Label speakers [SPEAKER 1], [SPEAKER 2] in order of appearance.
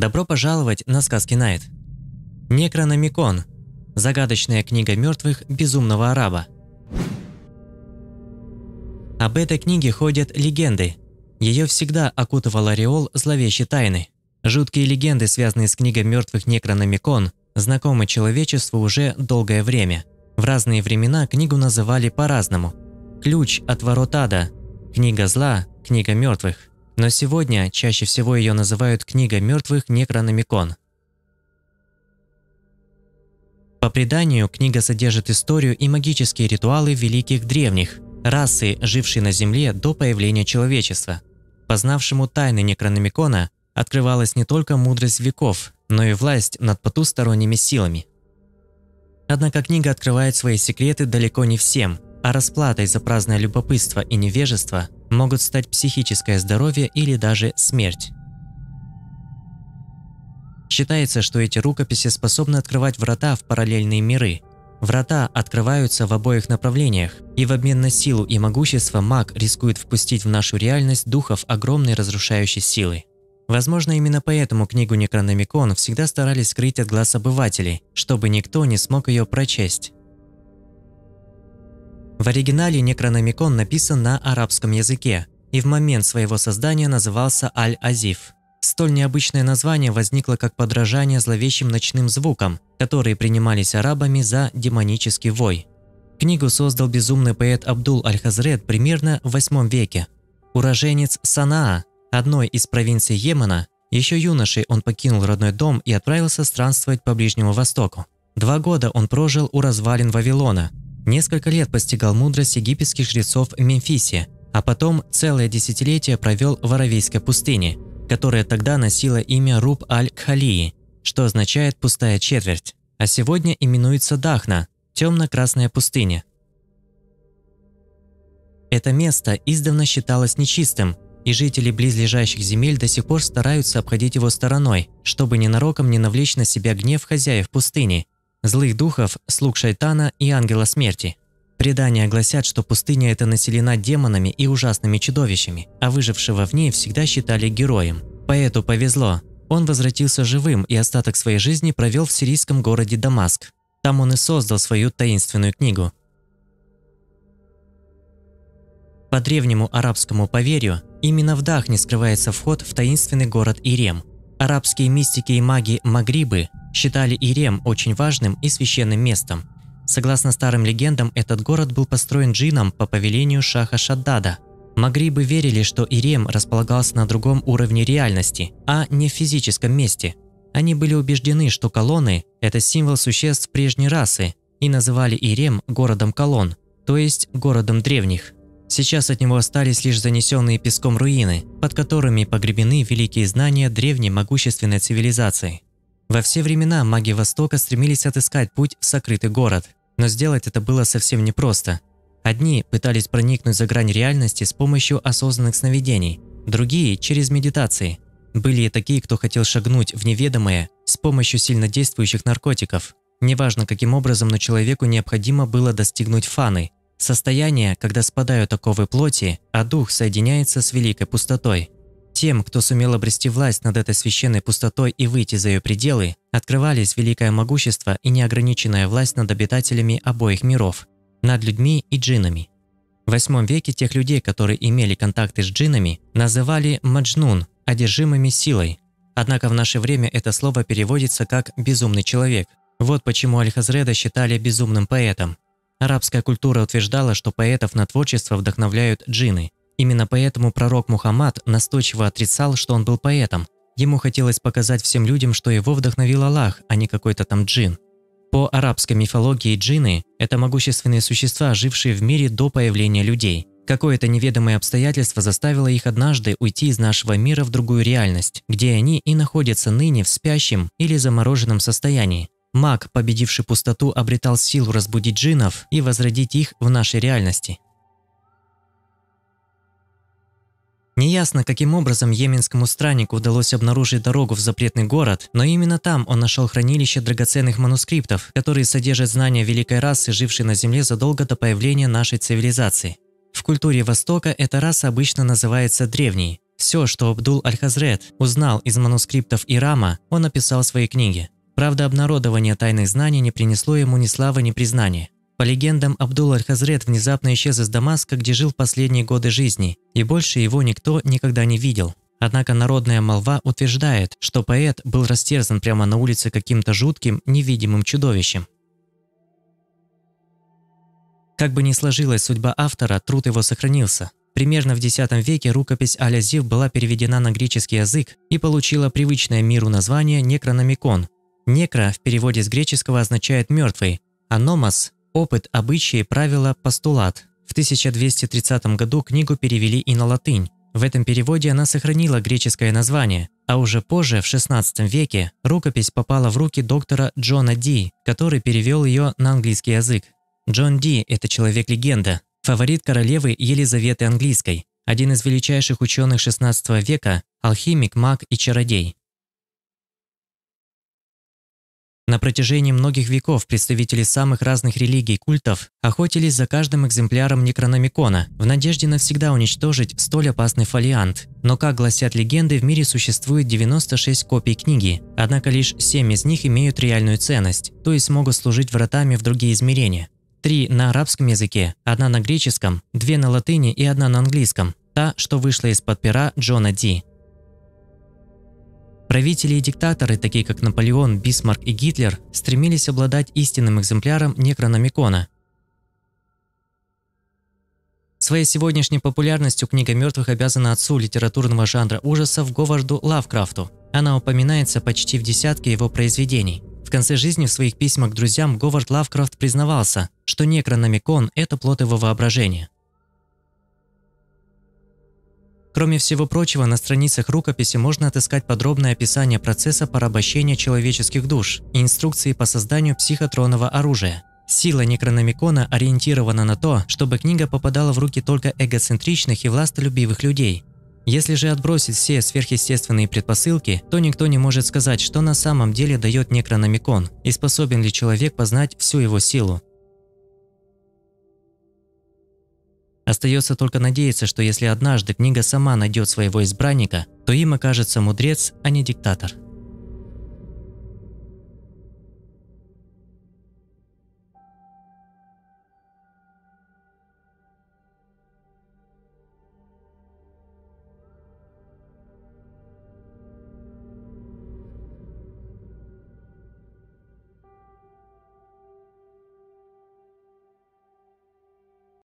[SPEAKER 1] Добро пожаловать на «Сказки Найт». Некрономикон. Загадочная книга мертвых безумного араба. Об этой книге ходят легенды. Ее всегда окутывал ореол зловещей тайны. Жуткие легенды, связанные с книгой мертвых Некрономикон, знакомы человечеству уже долгое время. В разные времена книгу называли по-разному. Ключ от ворот ада, книга зла, книга мертвых. Но сегодня чаще всего ее называют книга мертвых Некрономикон. По преданию, книга содержит историю и магические ритуалы великих древних, расы, жившей на Земле до появления человечества. Познавшему тайны Некрономикона открывалась не только мудрость веков, но и власть над потусторонними силами. Однако книга открывает свои секреты далеко не всем, а расплатой за праздное любопытство и невежество – могут стать психическое здоровье или даже смерть. Считается, что эти рукописи способны открывать врата в параллельные миры. Врата открываются в обоих направлениях, и в обмен на силу и могущество маг рискует впустить в нашу реальность духов огромной разрушающей силы. Возможно, именно поэтому книгу Некрономикон всегда старались скрыть от глаз обывателей, чтобы никто не смог ее прочесть. В оригинале Некрономикон написан на арабском языке и в момент своего создания назывался Аль-Азиф. Столь необычное название возникло как подражание зловещим ночным звукам, которые принимались арабами за демонический вой. Книгу создал безумный поэт Абдул аль хазред примерно в 8 веке. Уроженец Санаа, одной из провинций Йемена, еще юношей он покинул родной дом и отправился странствовать по Ближнему Востоку. Два года он прожил у развалин Вавилона, Несколько лет постигал мудрость египетских жрецов в Мемфисе, а потом целое десятилетие провел в Аравейской пустыне, которая тогда носила имя Руб-аль-Кхалии, что означает «пустая четверть», а сегодня именуется Дахна – темно-красная пустыня. Это место издавна считалось нечистым, и жители близлежащих земель до сих пор стараются обходить его стороной, чтобы ненароком не навлечь на себя гнев хозяев пустыни – злых духов, слуг шайтана и ангела смерти. Предания гласят, что пустыня эта населена демонами и ужасными чудовищами, а выжившего в ней всегда считали героем. Поэту повезло. Он возвратился живым и остаток своей жизни провел в сирийском городе Дамаск. Там он и создал свою таинственную книгу. По древнему арабскому поверью, именно в Дахне скрывается вход в таинственный город Ирем. Арабские мистики и маги Магрибы Считали Ирем очень важным и священным местом. Согласно старым легендам, этот город был построен джином по повелению Шаха Шаддада. Магрибы верили, что Ирем располагался на другом уровне реальности, а не в физическом месте. Они были убеждены, что колонны – это символ существ прежней расы, и называли Ирем городом колонн, то есть городом древних. Сейчас от него остались лишь занесенные песком руины, под которыми погребены великие знания древней могущественной цивилизации – во все времена маги Востока стремились отыскать путь в сокрытый город, но сделать это было совсем непросто. Одни пытались проникнуть за грань реальности с помощью осознанных сновидений, другие – через медитации. Были и такие, кто хотел шагнуть в неведомое с помощью сильнодействующих наркотиков. Неважно каким образом, но человеку необходимо было достигнуть фаны – состояние, когда спадают оковы плоти, а дух соединяется с великой пустотой – тем, кто сумел обрести власть над этой священной пустотой и выйти за ее пределы, открывались великое могущество и неограниченная власть над обитателями обоих миров, над людьми и джинами. В VIII веке тех людей, которые имели контакты с джинами, называли маджнун – одержимыми силой. Однако в наше время это слово переводится как «безумный человек». Вот почему Аль-Хазреда считали безумным поэтом. Арабская культура утверждала, что поэтов на творчество вдохновляют джинны. Именно поэтому пророк Мухаммад настойчиво отрицал, что он был поэтом. Ему хотелось показать всем людям, что его вдохновил Аллах, а не какой-то там джин. По арабской мифологии джинны – это могущественные существа, жившие в мире до появления людей. Какое-то неведомое обстоятельство заставило их однажды уйти из нашего мира в другую реальность, где они и находятся ныне в спящем или замороженном состоянии. Маг, победивший пустоту, обретал силу разбудить джинов и возродить их в нашей реальности. Неясно, каким образом йеменскому страннику удалось обнаружить дорогу в запретный город, но именно там он нашел хранилище драгоценных манускриптов, которые содержат знания великой расы, жившей на Земле задолго до появления нашей цивилизации. В культуре Востока эта раса обычно называется древней. Все, что Абдул Аль-Хазрет узнал из манускриптов Ирама, он описал в своей книге. Правда, обнародование тайных знаний не принесло ему ни славы, ни признания. По легендам, Абдул Аль-Хазрет внезапно исчез из Дамаска, где жил последние годы жизни, и больше его никто никогда не видел. Однако народная молва утверждает, что поэт был растерзан прямо на улице каким-то жутким, невидимым чудовищем. Как бы ни сложилась судьба автора, труд его сохранился. Примерно в X веке рукопись Алязив была переведена на греческий язык и получила привычное миру название «Некрономикон». «Некро» в переводе с греческого означает «мертвый», а «номос» Опыт, обычаи, правила, постулат. В 1230 году книгу перевели и на латынь. В этом переводе она сохранила греческое название, а уже позже, в XVI веке, рукопись попала в руки доктора Джона Ди, который перевел ее на английский язык. Джон Ди – это человек-легенда, фаворит королевы Елизаветы Английской, один из величайших ученых XVI века, алхимик, маг и чародей. На протяжении многих веков представители самых разных религий и культов охотились за каждым экземпляром Некрономикона в надежде навсегда уничтожить столь опасный фолиант. Но, как гласят легенды, в мире существует 96 копий книги, однако лишь 7 из них имеют реальную ценность, то есть могут служить вратами в другие измерения. Три на арабском языке, одна на греческом, две на латыни и одна на английском. Та, что вышла из-под пера Джона Ди. Правители и диктаторы, такие как Наполеон, Бисмарк и Гитлер, стремились обладать истинным экземпляром Некрономикона. Своей сегодняшней популярностью книга мертвых обязана отцу литературного жанра ужасов Говарду Лавкрафту. Она упоминается почти в десятке его произведений. В конце жизни в своих письмах к друзьям Говард Лавкрафт признавался, что некрономикон – это плод его воображения – Кроме всего прочего, на страницах рукописи можно отыскать подробное описание процесса порабощения человеческих душ и инструкции по созданию психотронного оружия. Сила Некрономикона ориентирована на то, чтобы книга попадала в руки только эгоцентричных и властолюбивых людей. Если же отбросить все сверхъестественные предпосылки, то никто не может сказать, что на самом деле дает Некрономикон и способен ли человек познать всю его силу. Остается только надеяться, что если однажды книга сама найдет своего избранника, то им окажется мудрец, а не диктатор.